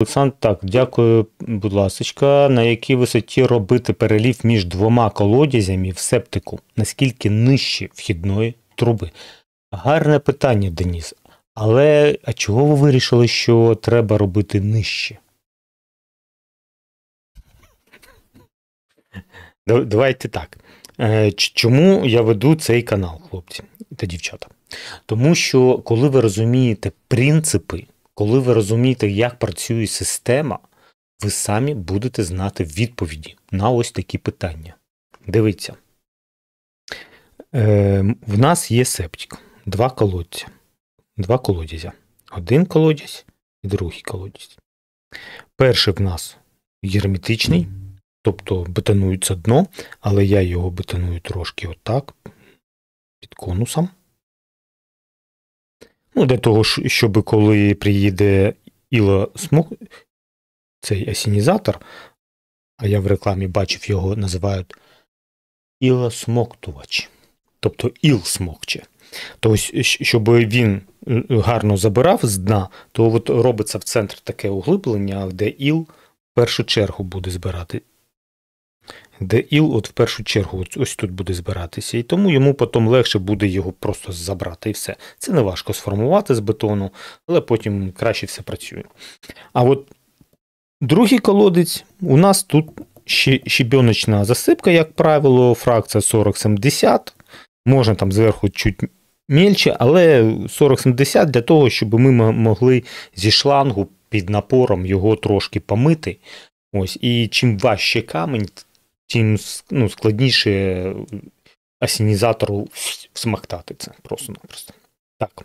Олександр, так, дякую, будь ласка. На якій висоті робити переліф між двома колодязями в септику? Наскільки нижче вхідної труби? Гарне питання, Деніс. Але а чого ви вирішили, що треба робити нижче? Давайте так. Е, чому я веду цей канал, хлопці та дівчата? Тому що коли ви розумієте принципи. Коли ви розумієте, як працює система, ви самі будете знати відповіді на ось такі питання. Дивіться. Е, В нас є септик, два колодця. Два колодязя. Один колодязь і другий колодязь. Перший в нас герметичний, тобто бетонується дно, але я його бетоную трошки отак, під конусом. Ну, для того, щоб коли приїде Іло Смук, цей асінізатор, а я в рекламі бачив його, називають ілосмоктувач, тобто іл смокче. То ось, щоб він е, гарно забирав з дна, то от робиться в центр таке углиблення, де іл в першу чергу буде збирати де іл от в першу чергу ось тут буде збиратися, і тому йому потім легше буде його просто забрати і все. Це не важко сформувати з бетону, але потім краще все працює. А от другий колодець у нас тут щебіночна засипка, як правило, фракція 4070. Можна там зверху чуть мільче, але 4070 для того, щоб ми могли зі шлангу під напором його трошки помити. Ось, І чим важче камінь, тим ну, складніше асінізатору е, всмактати це просто-напросто. Так.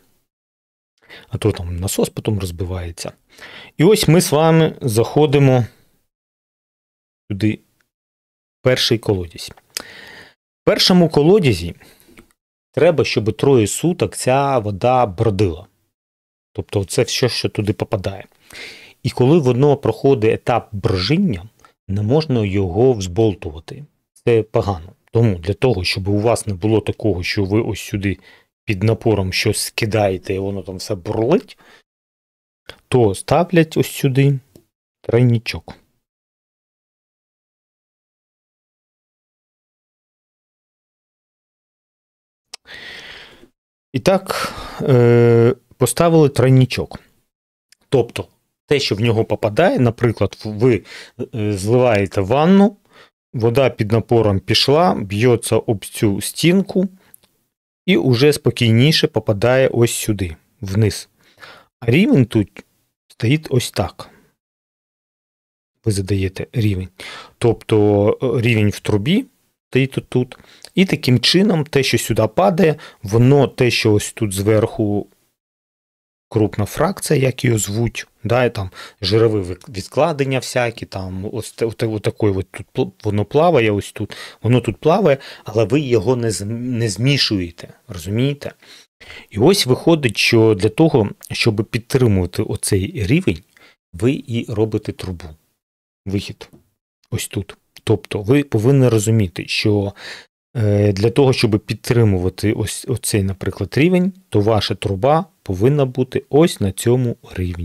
А то там насос потім розбивається. І ось ми з вами заходимо сюди в перший колодязь. В першому колодязі треба, щоб троє суток ця вода бродила. Тобто це все, що туди попадає. І коли воно проходить етап брожіння, не можна його взболтувати. Це погано. Тому для того, щоб у вас не було такого, що ви ось сюди під напором щось скидаєте і воно там все бурлить, то ставлять ось сюди тройнічок. І так, е, поставили тройнічок. Тобто те, що в нього попадає, наприклад, ви е, зливаєте ванну, вода під напором пішла, б'ється об цю стінку і уже спокійніше попадає ось сюди, вниз. А рівень тут стоїть ось так. Ви задаєте рівень. Тобто е, рівень в трубі стоїть тут, І таким чином те, що сюди падає, воно те, що ось тут зверху крупна фракція, як її звуть, да, там жирові відкладення всякі, там ось, ось, ось такої от тут воно плаває, ось тут, воно тут плаває, але ви його не не змішуєте. розумієте? І ось виходить, що для того, щоб підтримувати оцей рівень, ви і робите трубу. Вихід. Ось тут. Тобто ви повинні розуміти, що е, для того, щоб підтримувати ось оцей, наприклад, рівень, то ваша труба повинна бути ось на цьому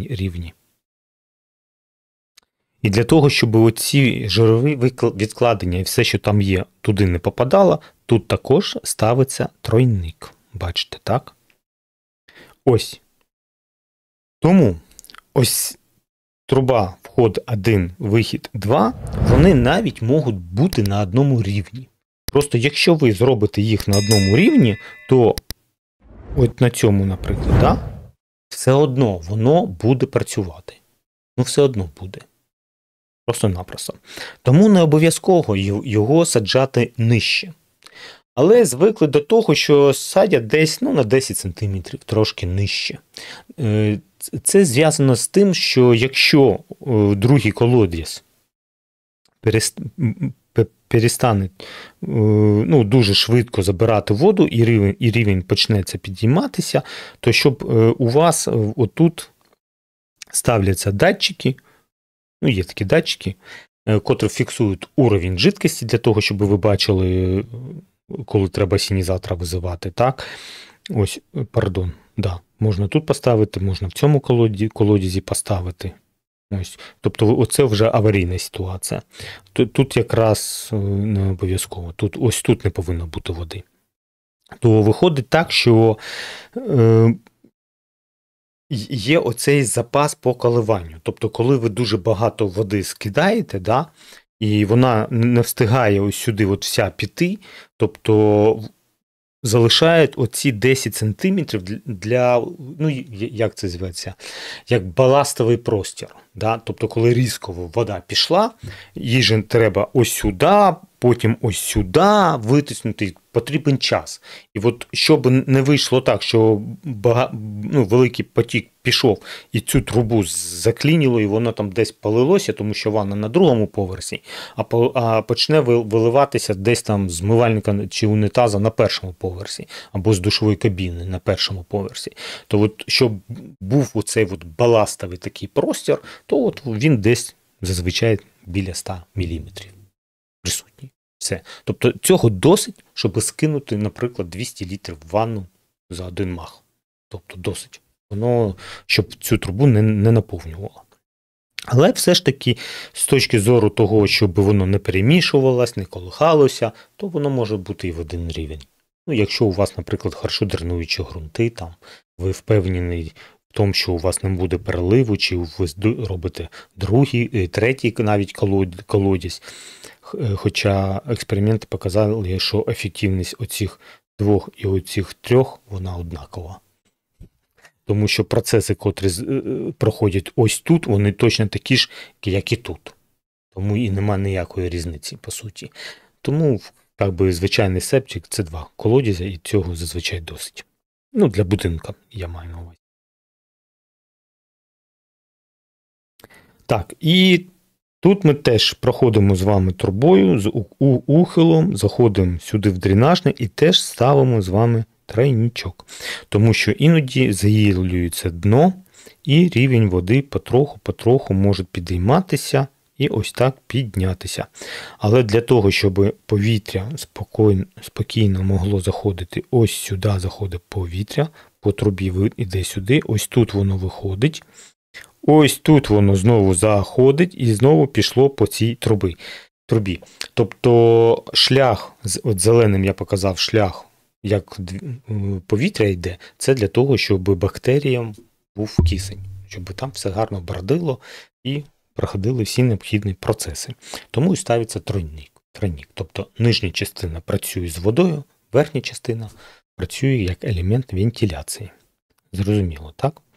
рівні. І для того, щоб оці жирові відкладення і все, що там є, туди не попадало, тут також ставиться тройник. Бачите, так? Ось. Тому ось труба вход 1, вихід 2, вони навіть можуть бути на одному рівні. Просто якщо ви зробите їх на одному рівні, то от на цьому, наприклад, да? все одно воно буде працювати. Ну, все одно буде. Просто-напросто. Тому не обов'язково його саджати нижче. Але звикли до того, що садять десь ну, на 10 см трошки нижче. Е, це зв'язано з тим, що якщо е, другий колодязь перестане е, ну, дуже швидко забирати воду, і рівень і рівень почнеться підійматися, то щоб е, у вас е, отут ставляться датчики, ну, є такі датчики, котрі фіксують уровень жидкості для того, щоб ви бачили, коли треба сінізатора визивати. так Ось, пардон, да, можна тут поставити, можна в цьому колоді, колодязі поставити. Ось. Тобто, оце вже аварійна ситуація. Тут, тут якраз е, не обов'язково, тут ось тут не повинно бути води. То виходить так, що е, є оцей запас по коливанню. Тобто, коли ви дуже багато води скидаєте, да, і вона не встигає ось сюди от вся піти, тобто залишають оці 10 сантиметрів для, ну як це зветься, як баластовий простір. Да? Тобто, коли різково вода пішла, їй же треба ось сюди, потім ось сюди витиснути, потрібен час. І от щоб не вийшло так, що бага... ну, великий потік пішов і цю трубу заклініло, і воно там десь палилося, тому що ванна на другому поверсі, а а почне виливатися десь там з мивальника чи унітаза на першому поверсі, або з душової кабіни на першому поверсі. То от щоб був оцей от баластовий такий простір то от він десь зазвичай біля 100 мм присутній. Все. Тобто цього досить, щоб скинути, наприклад, 200 літрів ванну за один мах. Тобто досить. Воно щоб цю трубу не, не наповнювало. Але все ж таки, з точки зору того, щоб воно не перемішувалось, не колихалося, то воно може бути і в один рівень. Ну, Якщо у вас, наприклад, харшо дренуючі ґрунти, там ви впевнений тому, що у вас не буде переливу, чи ви робите другий, е, третій навіть колодязь. Е, хоча експерименти показали, що ефективність оцих двох і оцих трьох вона однакова. Тому що процеси, котрі е, проходять ось тут, вони точно такі ж, як і тут. Тому і нема ніякої різниці, по суті. Тому, так би, звичайний септик це два колодязя, і цього зазвичай досить. Ну, для будинка я маю на увазі. Так, і тут ми теж проходимо з вами трубою, з ухилом, заходимо сюди в дренажний і теж ставимо з вами тройнічок. Тому що іноді загілюється дно, і рівень води потроху-потроху може підійматися і ось так піднятися. Але для того, щоб повітря спокійно, спокійно могло заходити, ось сюди заходить повітря, по трубі іде сюди, ось тут воно виходить. Ось тут воно знову заходить і знову пішло по цій труби, трубі. Тобто шлях, от зеленим я показав шлях, як е, повітря йде, це для того, щоб бактеріям був кисень, щоб там все гарно бродило і проходили всі необхідні процеси. Тому і ставиться тройник. тройник. Тобто нижня частина працює з водою, верхня частина працює як елемент вентиляції. Зрозуміло, так?